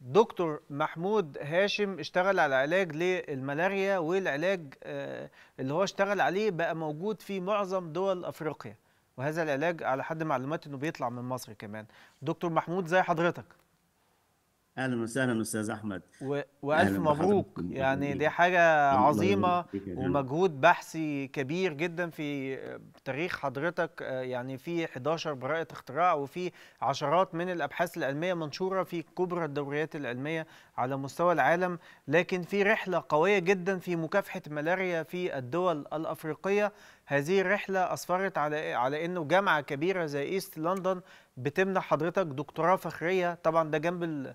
دكتور محمود هاشم اشتغل على علاج للملاريا والعلاج آه، اللي هو اشتغل عليه بقى موجود في معظم دول افريقيا وهذا العلاج على حد معلومات انه بيطلع من مصر كمان دكتور محمود زي حضرتك اهلا وسهلا استاذ احمد و... والف مبروك يعني دي حاجه عظيمه ومجهود بحثي كبير جدا في تاريخ حضرتك يعني في 11 براءه اختراع وفي عشرات من الابحاث العلميه منشوره في كبرى الدوريات العلميه على مستوى العالم لكن في رحله قويه جدا في مكافحه ملاريا في الدول الافريقيه هذه الرحله اصفرت على إيه؟ على انه جامعه كبيره زي ايست لندن بتمنح حضرتك دكتوراه فخريه طبعا ده جنب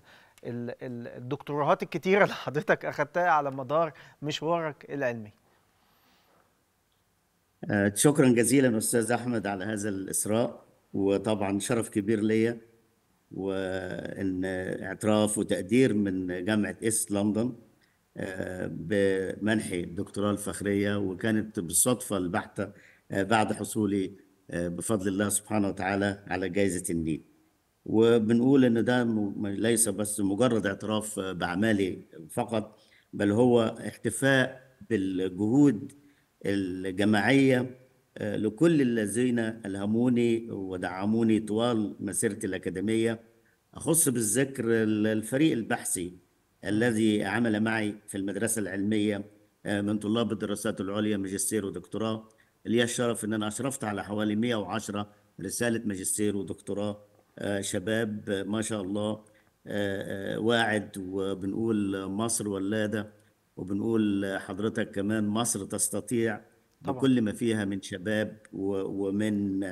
الدكتوراهات الكتيره اللي حضرتك أخدتها على مدار مشوارك العلمي آه، شكرا جزيلا استاذ احمد على هذا الإسراء وطبعا شرف كبير ليا وان اعتراف وتقدير من جامعه ايست لندن بمنحي الدكتوراه الفخرية وكانت بالصدفة البحتة آه، بعد حصولي آه، بفضل الله سبحانه وتعالى على جائزة النيل وبنقول ان ده ليس بس مجرد اعتراف آه، باعمالي فقط بل هو احتفاء بالجهود الجماعيه لكل الذين الهموني ودعموني طوال مسيرتي الاكاديميه اخص بالذكر الفريق البحثي الذي عمل معي في المدرسة العلمية آه، من طلاب الدراسات العليا ماجستير ودكتوراه لي الشرف أن أنا أشرفت على حوالي 110 رسالة ماجستير ودكتوراه آه، شباب ما شاء الله آه، واعد وبنقول مصر ولادة وبنقول حضرتك كمان مصر تستطيع طبعا. بكل ما فيها من شباب ومن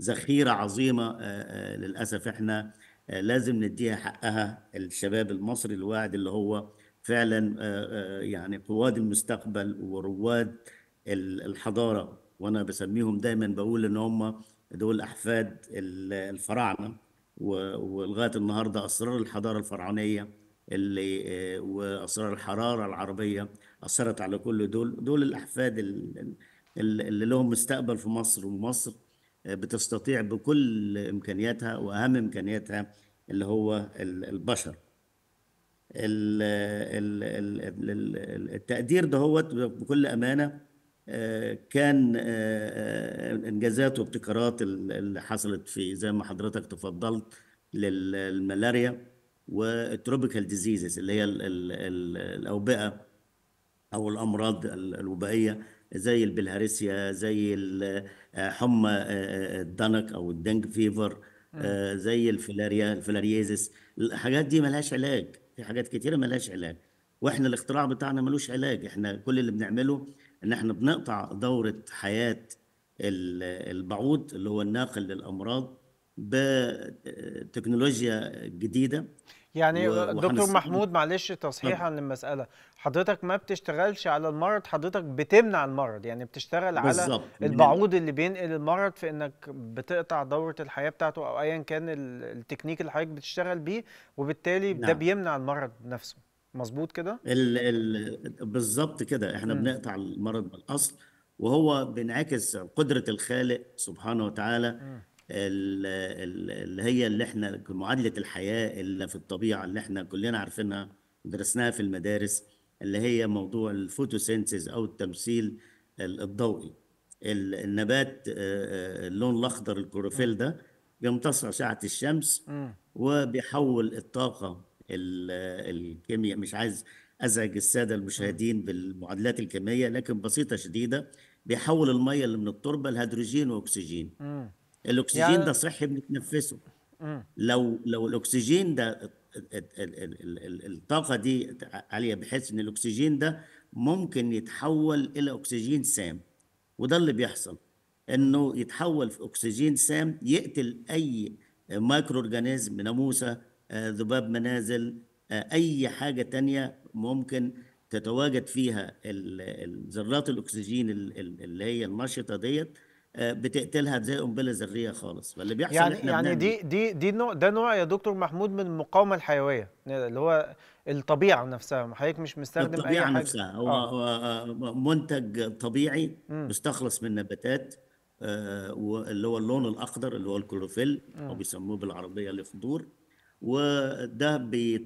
ذخيرة عظيمة للأسف احنا لازم نديها حقها الشباب المصري الواعد اللي هو فعلا آه، آه، يعني قواد المستقبل ورواد الحضاره وانا بسميهم دايما بقول ان هم دول احفاد الفراعنه ولغايه النهارده اسرار الحضاره الفرعونيه اللي آه، واسرار الحراره العربيه اثرت على كل دول دول الاحفاد اللي لهم مستقبل في مصر ومصر بتستطيع بكل امكانياتها واهم امكانياتها اللي هو البشر التقدير هو بكل امانه آه، كان آه، آه، انجازات وابتكارات اللي حصلت في زي ما حضرتك تفضلت للملاريا والتروبيكال ديزيزز اللي هي الاوبئه او الامراض الوبائيه زي البلهارسيا زي حمى الدنك او الدنج فيفر آه، زي الفلاريا الفلاريزس الحاجات دي ملهاش علاج في حاجات كتيره ملهاش علاج واحنا الاختراع بتاعنا ملوش علاج احنا كل اللي بنعمله ان احنا بنقطع دوره حياه البعوض اللي هو الناقل للامراض بتكنولوجيا جديده يعني و... دكتور وحنس... محمود معلش تصحيحا للمساله حضرتك ما بتشتغلش على المرض حضرتك بتمنع المرض يعني بتشتغل على البعوض اللي بينقل المرض في انك بتقطع دوره الحياه بتاعته او ايا كان التكنيك اللي حضرتك بتشتغل بيه وبالتالي نعم. ده بيمنع المرض نفسه مظبوط كده ال... ال... بالظبط كده احنا م. بنقطع المرض بالاصل وهو بينعكس قدره الخالق سبحانه وتعالى م. اللي هي اللي احنا معادله الحياه اللي في الطبيعه اللي احنا كلنا عارفينها درسناها في المدارس اللي هي موضوع الفوتوسينثيز او التمثيل الضوئي النبات آه، آه، اللون الاخضر الكلوروفيل ده بيمتص اشعه الشمس وبيحول الطاقه الكيمياء مش عايز ازعج الساده المشاهدين بالمعادلات الكيميائيه لكن بسيطه شديده بيحول الميه اللي من التربه لهيدروجين واكسجين الاكسجين يعني... ده صحي بنتنفسه م. لو لو الاكسجين ده الطاقه دي عاليه بحيث ان الاكسجين ده ممكن يتحول الى اكسجين سام وده اللي بيحصل انه يتحول في اكسجين سام يقتل اي مايكرو اورجانيزم ناموسه آه، ذباب منازل آه، اي حاجه تانية ممكن تتواجد فيها ذرات الاكسجين اللي هي النشطه ديت بتقتلها زي قنبله ذريه خالص فاللي بيحصل يعني احنا يعني دي إيه؟ دي دي نوع ده نوع يا دكتور محمود من المقاومه الحيويه اللي هو الطبيعه نفسها حضرتك مش مستخدم الطبيعه أي حاجة. نفسها هو آه. منتج طبيعي مستخلص من نباتات آه، اللي هو اللون الاخضر اللي هو الكلوروفيل او بيسموه بالعربيه الخضور وده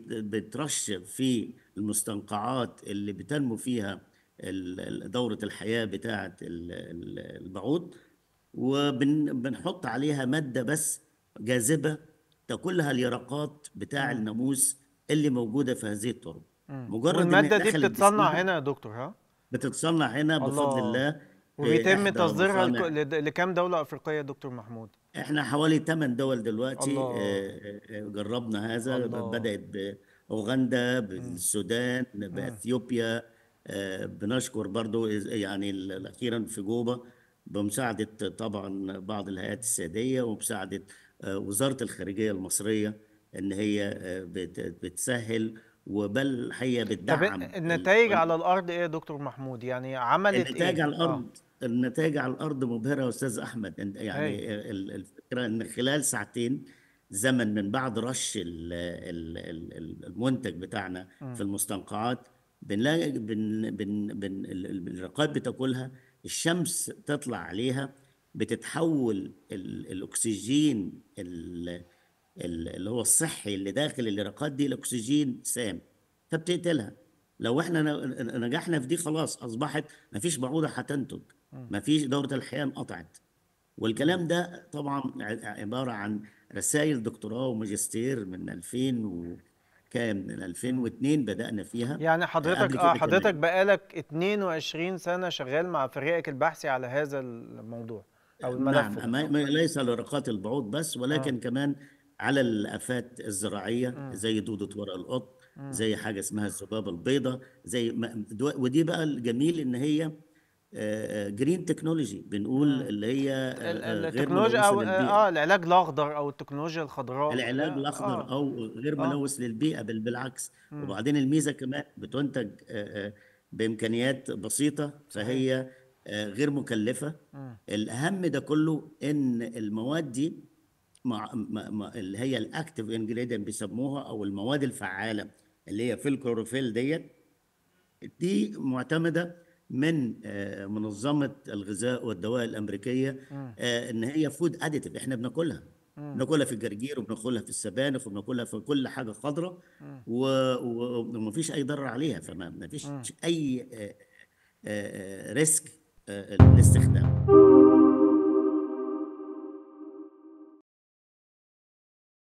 بيترش في المستنقعات اللي بتنمو فيها دوره الحياه بتاعه البعوض وبنحط عليها ماده بس جاذبه تاكلها اليرقات بتاع الناموس اللي موجوده في هذه التربه مجرد الماده دي بتتصنع هنا يا دكتور ها بتتصنع هنا الله. بفضل الله وبيتم تصديرها لكام دوله افريقيه يا دكتور محمود احنا حوالي 8 دول دلوقتي الله. آه، آه، آه، جربنا هذا الله. بدات باوغندا بالسودان باثيوبيا بنشكر برضو يعني اخيرا في جوبا بمساعدة طبعا بعض الهيئات السيادية ومساعدة آه، وزارة الخارجية المصرية إن هي آه، بتسهل وبل هي بتدعم النتائج على الأرض إيه يا دكتور محمود؟ يعني عملت إيه؟ النتائج إيه؟ على آه. الأرض آه. النتائج على الأرض مبهرة يا أستاذ أحمد يعني هي. أيوه. الفكرة إن خلال ساعتين زمن من بعد رش المنتج بتاعنا م. في المستنقعات بنلاقي بن بن بن الرقاب بتاكلها الشمس تطلع عليها بتتحول الاكسجين اللي هو الصحي اللي داخل اليرقات دي لاكسجين سام فبتقتلها لو احنا نجحنا في دي خلاص اصبحت ما فيش بعوضه هتنتج ما فيش دوره الحياه انقطعت والكلام ده طبعا عباره عن رسائل دكتوراه وماجستير من 2000 و الحكايه من 2002 بدانا فيها يعني حضرتك اه حضرتك بقالك 22 سنه شغال مع فريقك البحثي على هذا الموضوع او نعم، الملف نعم ليس لرقات البعوض بس ولكن آه. كمان على الافات الزراعيه آه. زي دوده ورق القط آه. زي حاجه اسمها الذبابه البيضاء زي ودي بقى الجميل ان هي جرين تكنولوجي بنقول اللي هي آه، آه، التكنولوجيا او اه العلاج الاخضر او التكنولوجيا الخضراء العلاج الاخضر آه او غير آه. ملوث آه للبيئه بل بالعكس م. وبعدين الميزه كمان بتنتج بامكانيات بسيطه فهي غير مكلفه م. الاهم ده كله ان المواد دي مع اللي هي الاكتف انجريدينت بيسموها او المواد الفعاله اللي هي في الكلوروفيل ديت دي معتمده من آه، منظمه الغذاء والدواء الامريكيه آه، ان هي فود اديتيف احنا بناكلها بناكلها في الجرجير وبناكلها في السبانخ وبناكلها في كل حاجه خضراء ومفيش اي ضرر عليها فما فيش اي ريسك آه، للاستخدام